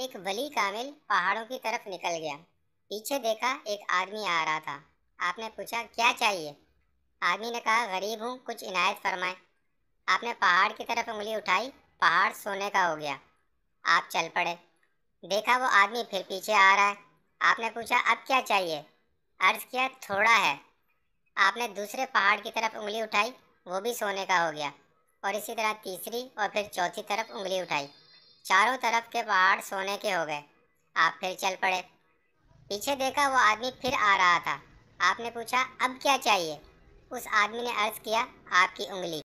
एक वली कामिल पहाड़ों की तरफ निकल गया पीछे देखा एक आदमी आ रहा था आपने पूछा क्या चाहिए आदमी ने कहा गरीब हूँ कुछ इनायत फरमाए आपने पहाड़ की तरफ उंगली उठाई पहाड़ सोने का हो गया आप चल पड़े देखा वो आदमी फिर पीछे आ रहा है आपने पूछा अब क्या चाहिए अर्ज़ किया थोड़ा है आपने दूसरे पहाड़ की तरफ उंगली उठाई वो भी सोने का हो गया और इसी तरह तीसरी और फिर चौथी तरफ उंगली उठाई चारों तरफ के पहाड़ सोने के हो गए आप फिर चल पड़े पीछे देखा वो आदमी फिर आ रहा था आपने पूछा अब क्या चाहिए उस आदमी ने अर्ज किया आपकी उंगली